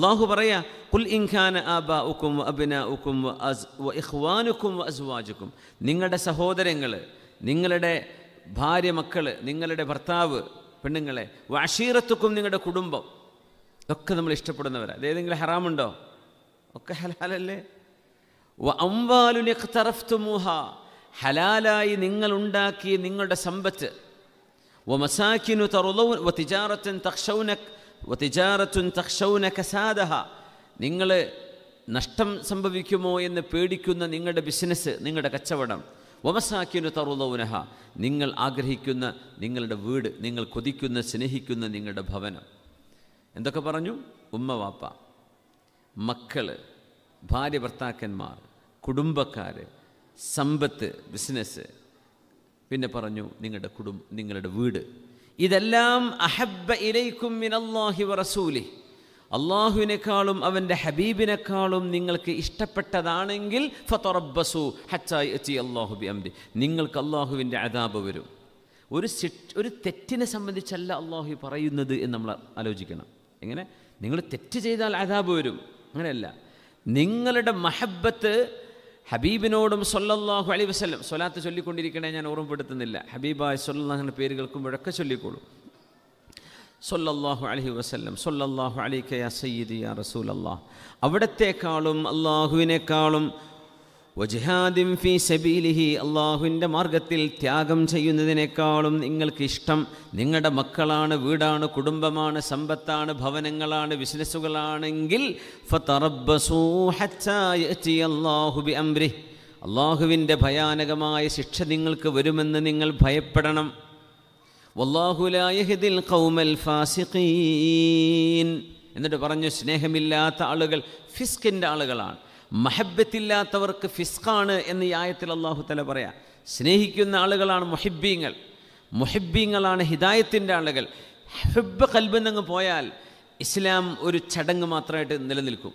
അള്ളാഹു പറയാ കുൽ ഇൻഖാന ആബാ ഉക്കും അബിന ഉക്കും ഇഖ്വാനുക്കും അസ്വാജുക്കും നിങ്ങളുടെ സഹോദരങ്ങൾ നിങ്ങളുടെ ഭാര്യ മക്കൾ നിങ്ങളുടെ ഭർത്താവ് പെണ്ണുങ്ങളെ വാഷീറത്തുക്കും നിങ്ങളുടെ കുടുംബം ഒക്കെ നമ്മൾ ഇഷ്ടപ്പെടുന്നവരാണ് അതേതെങ്കിലും ഹറാമുണ്ടോ ഒക്കെ ഹലാലല്ലേ അംവാലുനെഖ്തറഫ്തുമൂഹ ഹലാലായി നിങ്ങളുണ്ടാക്കി നിങ്ങളുടെ സമ്പത്ത് വ മസാക്കിനു തറുലൗ വ തിജാറത്തൻ തക്ഷൗനക് വതിജാറത്തുൻ തക്ഷൗന കസാദഹ നിങ്ങൾ നഷ്ടം സംഭവിക്കുമോ എന്ന് പേടിക്കുന്ന നിങ്ങളുടെ ബിസിനസ് നിങ്ങളുടെ കച്ചവടം വമസാക്കിനു തറുലൗനഹ നിങ്ങൾ ആഗ്രഹിക്കുന്ന നിങ്ങളുടെ വീട് നിങ്ങൾ കൊതിക്കുന്ന സ്നേഹിക്കുന്ന നിങ്ങളുടെ ഭവനം എന്തൊക്കെ പറഞ്ഞു ഉമ്മ വാപ്പ മക്കൾ ഭാര്യ ഭർത്താക്കന്മാർ കുടുംബക്കാർ സമ്പത്ത് ബിസിനസ് പിന്നെ പറഞ്ഞു നിങ്ങളുടെ കുടുംബ നിങ്ങളുടെ വീട് ഇതെല്ലാം അഹബ്ബ ഇലൈക്കും വ വറസൂലി അള്ളാഹുവിനേക്കാളും അവൻ്റെ ഹബീബിനേക്കാളും നിങ്ങൾക്ക് ഇഷ്ടപ്പെട്ടതാണെങ്കിൽ ഫതൊറബസു ഹച്ചായി എത്തി അള്ളാഹു ബി അംബി നിങ്ങൾക്ക് അള്ളാഹുവിൻ്റെ അതാപ് വരും ഒരു സിറ്റ് ഒരു തെറ്റിനെ സംബന്ധിച്ചല്ല അള്ളാഹു പറയുന്നത് എന്ന് നമ്മൾ ആലോചിക്കണം എങ്ങനെ നിങ്ങൾ തെറ്റ് ചെയ്താൽ അതാപ് വരും അങ്ങനെയല്ല നിങ്ങളുടെ മഹബത്ത് ഹബീബിനോടും സൊല്ലാഹു അലി വസ്ലം സ്വലാത്ത് ചൊല്ലിക്കൊണ്ടിരിക്കണേ ഞാൻ ഓർമ്മപ്പെടുത്തുന്നില്ല ഹബീബായ് സൊല്ലാഹിൻ്റെ പേരുകൾക്കുമ്പോഴൊക്കെ ചൊല്ലിക്കോളൂ സൊല്ലാഹു അലഹി വസ്ലം സൊല്ലാഹു അലൈക്കയ സയ്യിദ് യാ റസൂൽ അള്ളാഹ് അവിടത്തേക്കാളും അള്ളാഹുവിനേക്കാളും വജഹാദിം ഫി സബീലിഹി അള്ളാഹുവിൻ്റെ മാർഗത്തിൽ ത്യാഗം ചെയ്യുന്നതിനേക്കാളും നിങ്ങൾക്ക് ഇഷ്ടം നിങ്ങളുടെ മക്കളാണ് വീടാണ് കുടുംബമാണ് സമ്പത്താണ് ഭവനങ്ങളാണ് ബിസിനസ്സുകളാണെങ്കിൽ അള്ളാഹുവിൻ്റെ ഭയാനകമായ ശിക്ഷ നിങ്ങൾക്ക് വരുമെന്ന് നിങ്ങൾ ഭയപ്പെടണം വല്ലാഹുലായഹിദിൽ കൗമൽ ഫാസിഖീൻ എന്നിട്ട് പറഞ്ഞു സ്നേഹമില്ലാത്ത ആളുകൾ ഫിസ്കിൻ്റെ ആളുകളാണ് മഹബത്തില്ലാത്തവർക്ക് ഫിസ്ഖാണ് എന്ന് ആയത്തിൽ അള്ളാഹു തല പറയാം സ്നേഹിക്കുന്ന ആളുകളാണ് മൊഹിബ്ബീങ്ങൾ മൊഹിബ്ബീങ്ങളാണ് ഹിദായത്തിൻ്റെ ആളുകൾ ഹെബ് കൽബെന്നങ്ങ് പോയാൽ ഇസ്ലാം ഒരു ചടങ്ങ് മാത്രമായിട്ട് നിലനിൽക്കും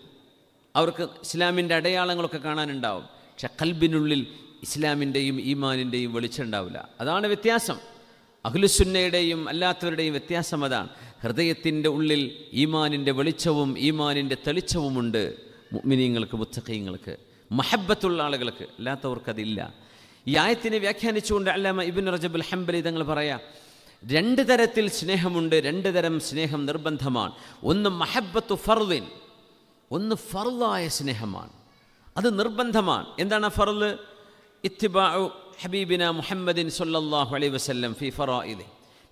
അവർക്ക് ഇസ്ലാമിൻ്റെ അടയാളങ്ങളൊക്കെ കാണാനുണ്ടാവും പക്ഷെ കൽബിനുള്ളിൽ ഇസ്ലാമിൻ്റെയും ഈമാനിൻ്റെയും വെളിച്ചം ഉണ്ടാവില്ല അതാണ് വ്യത്യാസം അഖിലുസുന്നയുടെയും അല്ലാത്തവരുടെയും വ്യത്യാസം അതാണ് ഹൃദയത്തിൻ്റെ ഉള്ളിൽ ഈമാനിൻ്റെ വെളിച്ചവും ഈമാനിൻ്റെ തെളിച്ചവുമുണ്ട് മുഗ്മിനീങ്ങൾക്ക് മുത്തഖീങ്ങൾക്ക് മഹബത്തുള്ള ആളുകൾക്ക് അല്ലാത്തവർക്കതില്ല ഈ ആയത്തിനെ വ്യാഖ്യാനിച്ചുകൊണ്ട് അല്ലാമ ഇബിൻ റജബുൽ ഹംബലി തങ്ങൾ പറയാം രണ്ട് തരത്തിൽ സ്നേഹമുണ്ട് രണ്ട് തരം സ്നേഹം നിർബന്ധമാണ് ഒന്ന് മഹബത്തു ഫർദിൻ ഒന്ന് ഫർദായ സ്നേഹമാണ് അത് നിർബന്ധമാണ് എന്താണ് ഫർദ് ഇത്തിബാഉ ഹബീബിന മുഹമ്മദിൻ സൊല്ലാഹു അലൈ വസ്ല്ലം ഫി ഫറോ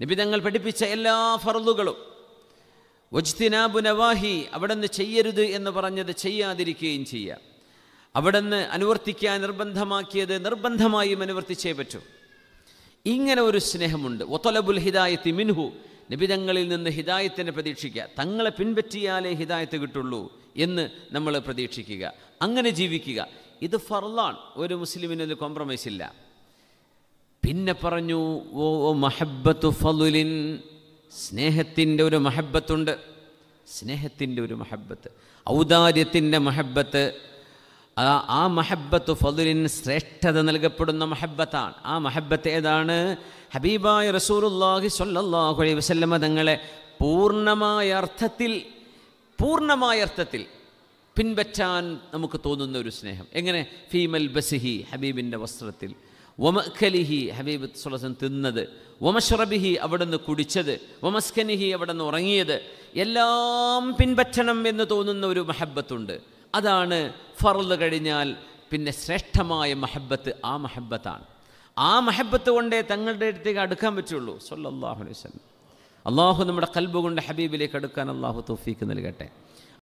നബി തങ്ങൾ പഠിപ്പിച്ച എല്ലാ ഫർദുകളും വജ്തിനാബു നവാഹി അവിടുന്ന് ചെയ്യരുത് എന്ന് പറഞ്ഞത് ചെയ്യാതിരിക്കുകയും ചെയ്യുക അവിടുന്ന് അനുവർത്തിക്കാൻ നിർബന്ധമാക്കിയത് നിർബന്ധമായും അനുവർത്തിച്ചേ പറ്റൂ ഇങ്ങനെ ഒരു സ്നേഹമുണ്ട് ഒത്തലബുൽ ഹിദായത്തി മിൻഹു നിബിതങ്ങളിൽ നിന്ന് ഹിദായത്തിനെ പ്രതീക്ഷിക്കുക തങ്ങളെ പിൻപറ്റിയാലേ ഹിദായത്ത് കിട്ടുള്ളൂ എന്ന് നമ്മൾ പ്രതീക്ഷിക്കുക അങ്ങനെ ജീവിക്കുക ഇത് ഫർലാണ് ഒരു ഒരു കോംപ്രമൈസ് ഇല്ല പിന്നെ പറഞ്ഞു ഓ മഹബത്തു ഫലുലിൻ സ്നേഹത്തിൻ്റെ ഒരു മഹബത്തുണ്ട് സ്നേഹത്തിൻ്റെ ഒരു മഹബത്ത് ഔദാര്യത്തിൻ്റെ മഹബത്ത് ആ മഹബത്ത് ഫതുലിന് ശ്രേഷ്ഠത നൽകപ്പെടുന്ന മഹബത്താണ് ആ മഹബത്ത് ഏതാണ് ഹബീബായ റസൂറുല്ലാഹി സൊല്ലാഹു അലൈ വസല്ലമ തങ്ങളെ പൂർണ്ണമായ അർത്ഥത്തിൽ പൂർണ്ണമായ അർത്ഥത്തിൽ പിൻവറ്റാൻ നമുക്ക് തോന്നുന്ന ഒരു സ്നേഹം എങ്ങനെ ഫീമൽ ബസിഹി ഹബീബിൻ്റെ വസ്ത്രത്തിൽ വമഖലിഹി ഹബീബ് സുലസൻ തിന്നത് വമഷറബിഹി അവിടുന്ന് കുടിച്ചത് വമസ്കനിഹി അവിടുന്ന് ഉറങ്ങിയത് എല്ലാം പിൻപറ്റണം എന്ന് തോന്നുന്ന ഒരു മഹബത്തുണ്ട് അതാണ് ഫറുദ് കഴിഞ്ഞാൽ പിന്നെ ശ്രേഷ്ഠമായ മഹബത്ത് ആ മഹബത്താണ് ആ മഹബത്ത് കൊണ്ടേ തങ്ങളുടെ അടുത്തേക്ക് അടുക്കാൻ പറ്റുള്ളൂ സല്ലാഹു അലൈവല്ലം അള്ളാഹു നമ്മുടെ കൽബ് കൊണ്ട് ഹബീബിലേക്ക് അടുക്കാൻ അള്ളാഹു തോഫീക്ക് നൽകട്ടെ